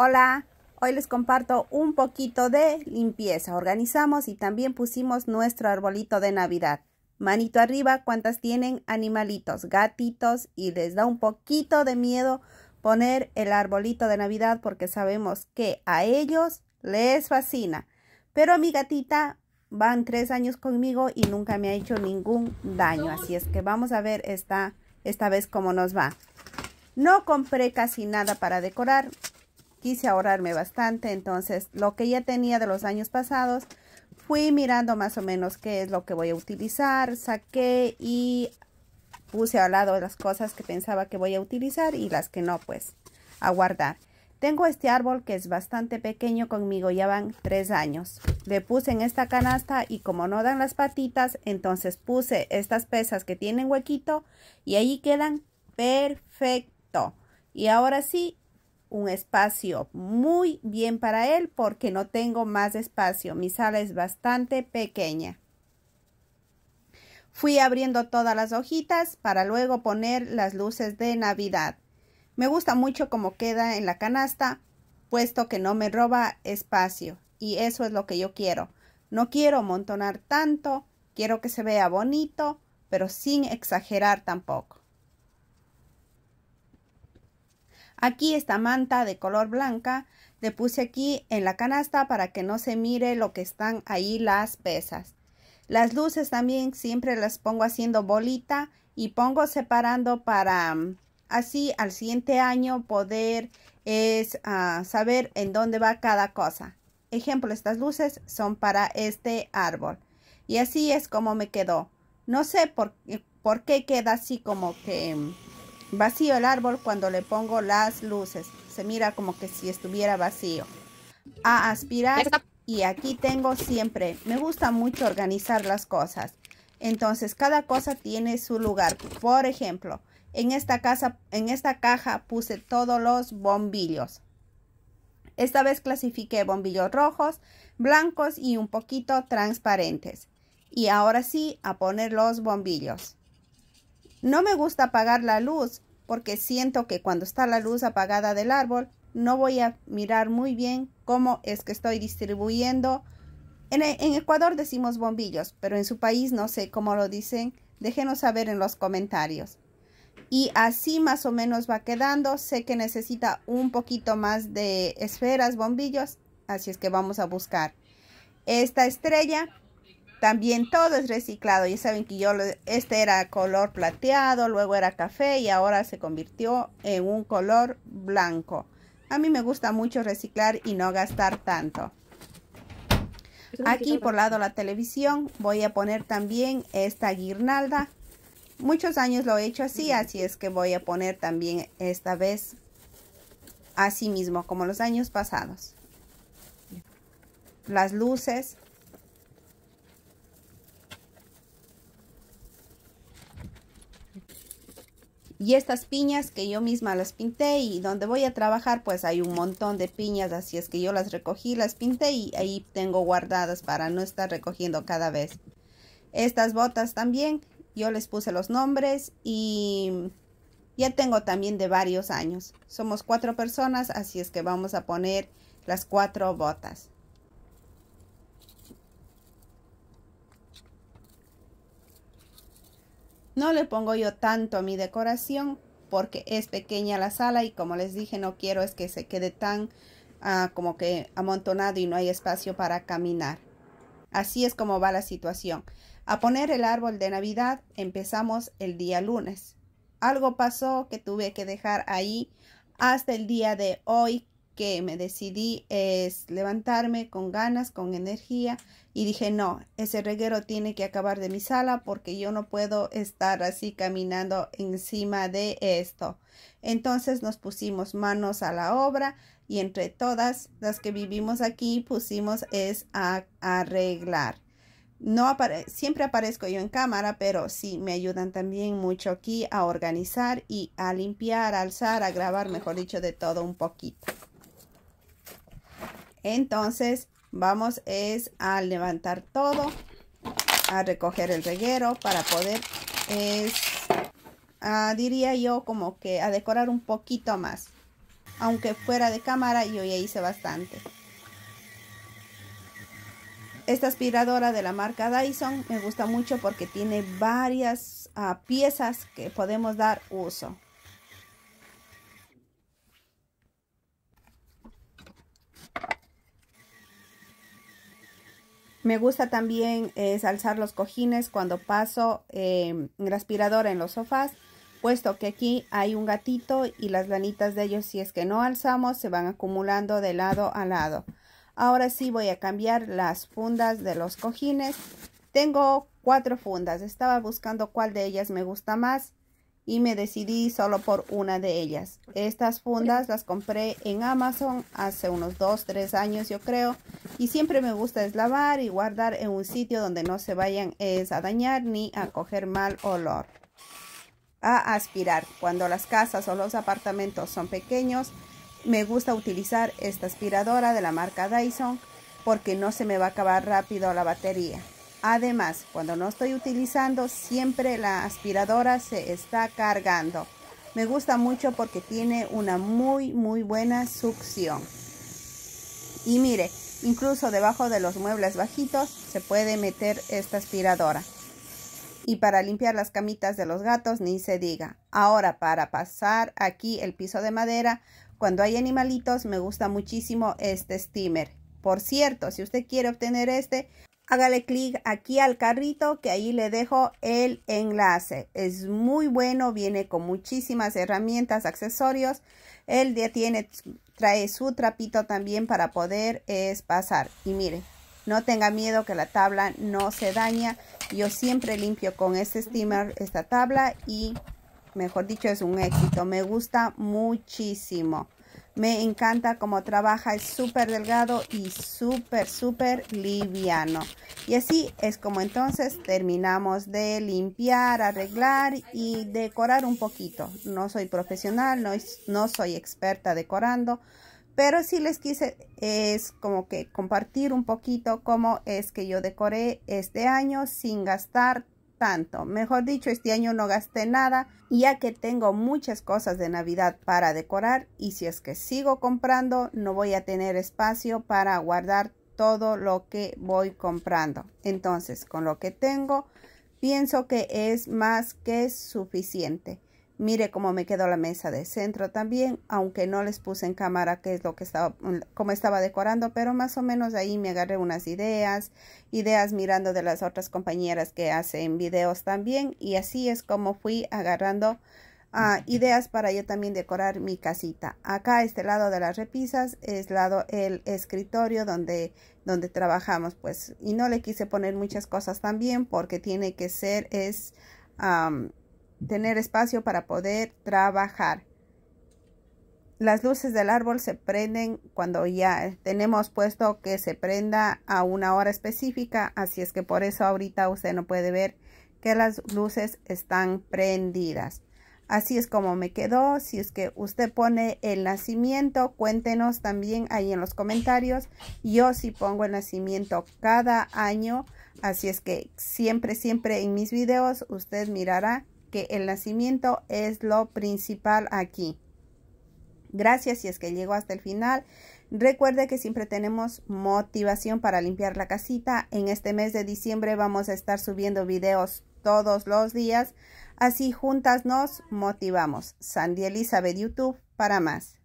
Hola, hoy les comparto un poquito de limpieza. Organizamos y también pusimos nuestro arbolito de Navidad. Manito arriba, ¿cuántas tienen animalitos, gatitos? Y les da un poquito de miedo poner el arbolito de Navidad porque sabemos que a ellos les fascina. Pero mi gatita van tres años conmigo y nunca me ha hecho ningún daño. Así es que vamos a ver esta, esta vez cómo nos va. No compré casi nada para decorar ahorrarme bastante, entonces lo que ya tenía de los años pasados, fui mirando más o menos qué es lo que voy a utilizar, saqué y puse al lado las cosas que pensaba que voy a utilizar y las que no, pues a guardar. Tengo este árbol que es bastante pequeño conmigo, ya van tres años. Le puse en esta canasta y como no dan las patitas, entonces puse estas pesas que tienen huequito y ahí quedan perfecto. Y ahora sí, un espacio muy bien para él porque no tengo más espacio. Mi sala es bastante pequeña. Fui abriendo todas las hojitas para luego poner las luces de Navidad. Me gusta mucho cómo queda en la canasta, puesto que no me roba espacio. Y eso es lo que yo quiero. No quiero montonar tanto, quiero que se vea bonito, pero sin exagerar tampoco. Aquí esta manta de color blanca le puse aquí en la canasta para que no se mire lo que están ahí las pesas. Las luces también siempre las pongo haciendo bolita y pongo separando para mm, así al siguiente año poder es ah, saber en dónde va cada cosa. Ejemplo, estas luces son para este árbol. Y así es como me quedó. No sé por eh, qué queda así como que mm, Vacío el árbol cuando le pongo las luces. Se mira como que si estuviera vacío. A aspirar y aquí tengo siempre. Me gusta mucho organizar las cosas. Entonces cada cosa tiene su lugar. Por ejemplo, en esta, casa, en esta caja puse todos los bombillos. Esta vez clasifiqué bombillos rojos, blancos y un poquito transparentes. Y ahora sí, a poner los bombillos. No me gusta apagar la luz porque siento que cuando está la luz apagada del árbol no voy a mirar muy bien cómo es que estoy distribuyendo. E, en, Ecuador decimos bombillos, pero en su país no sé cómo lo dicen. Déjenos saber en los comentarios. Y así más o menos va quedando. Sé que necesita un poquito más de esferas, bombillos, así es que vamos a buscar. Esta estrella también todo es reciclado. Ya saben que yo, este era color plateado, luego era café y ahora se convirtió en un color blanco. A mí me gusta mucho reciclar y no gastar tanto. Aquí por lado de la televisión voy a poner también esta guirnalda. Muchos años lo he hecho así, así es que voy a poner también esta vez así mismo, como los años pasados. Las luces Y estas piñas que yo misma las pinté y donde voy a trabajar pues hay un montón de piñas, así es que yo las recogí, las pinté y ahí tengo guardadas para no estar recogiendo cada vez. Estas botas también, yo les puse los nombres y ya tengo también de varios años. Somos cuatro personas, así es que vamos a poner las cuatro botas. No le pongo yo tanto a mi decoración porque es pequeña la sala y como les dije no quiero es que se quede tan ah, como que amontonado y no hay espacio para caminar. Así es como va la situación. A poner el árbol de Navidad empezamos el día lunes. Algo pasó que tuve que dejar ahí hasta el día de hoy que me decidí es levantarme con ganas, con energía y dije, no, ese reguero tiene que acabar de mi sala porque yo no puedo estar así caminando encima de esto. Entonces nos pusimos manos a la obra y entre todas las que vivimos aquí pusimos es a, arreglar. No siempre aparezco yo en cámara, pero sí me ayudan también mucho aquí a organizar y a limpiar, alzar, a grabar, mejor dicho, de todo un poquito. Entonces vamos es a levantar todo, a recoger el reguero para poder, es, ah, diría yo, como que a decorar un poquito más. Aunque fuera de cámara yo ya hice bastante. Esta aspiradora de la marca Dyson me gusta mucho porque tiene varias ah, piezas que podemos dar uso. Me gusta también es eh, alzar los cojines cuando paso eh, en los sofás, puesto que aquí hay un gatito y las lanitas de ellos, si es que no alzamos, se van acumulando de lado a lado. Ahora sí voy a cambiar las fundas de los cojines. Tengo cuatro fundas, estaba buscando cuál de ellas me gusta más y me decidí solo por una de ellas. Estas fundas las compré en Amazon hace unos 2, 3 años yo creo y siempre me gusta deslavar y guardar en un sitio donde no se vayan a dañar ni a coger mal olor. A aspirar. Cuando las casas o los apartamentos son pequeños, me gusta utilizar esta aspiradora de la marca Dyson porque no se me va a acabar rápido la batería. Además, cuando no estoy utilizando, siempre la aspiradora se está cargando. Me gusta mucho porque tiene una muy, muy buena succión. Y mire, incluso debajo de los muebles bajitos se puede meter esta aspiradora. Y para limpiar las camitas de los gatos, ni se diga. Ahora, para pasar aquí el piso de madera, cuando hay animalitos, me gusta muchísimo este steamer. Por cierto, si usted quiere obtener este, hágale clic aquí al carrito que ahí le dejo el enlace. Es muy bueno, viene con muchísimas herramientas, accesorios. El día tiene, trae su trapito también para poder es, pasar. Y mire, no tenga miedo que la tabla no se daña. Yo siempre limpio con este steamer esta tabla y mejor dicho es un éxito. Me gusta muchísimo. Me encanta cómo trabaja, es súper delgado y súper, súper liviano. Y así es como entonces terminamos de limpiar, arreglar y decorar un poquito. No soy profesional, no, soy experta decorando, pero sí les quise es como que compartir un poquito cómo es que yo decoré este año sin gastar tanto. Mejor dicho, este año no gasté nada, ya que tengo muchas cosas de Navidad para decorar y si es que sigo comprando, no voy a tener espacio para guardar todo lo que voy comprando. Entonces, con lo que tengo, pienso que es más que suficiente. Mire cómo me quedó la mesa de centro también, aunque no les puse en cámara qué es lo que estaba, mm, cómo estaba decorando, pero más o menos ahí me agarré unas ideas, ideas mirando de las otras compañeras que hacen videos también, y así es como fui agarrando ah, ideas para yo también decorar mi casita. Acá este lado de las repisas es lado el escritorio donde donde trabajamos, pues, y no le quise poner muchas cosas también porque tiene que ser es tener espacio para poder trabajar. Las luces del árbol se prenden cuando ya tenemos puesto que se prenda a una hora específica, así es que por eso ahorita usted no puede ver que las luces están prendidas. Así es como me quedó. Si es que usted pone el nacimiento, cuéntenos también ahí en los comentarios. Yo sí pongo el nacimiento cada año. Así es que siempre, siempre en mis videos usted mirará que el nacimiento es lo principal aquí. Gracias si es que llegó hasta el final. Recuerde que siempre tenemos motivación para limpiar la casita. En este mes de diciembre vamos a estar subiendo videos todos los días. Así juntas nos motivamos. Sandy Elizabeth YouTube para más.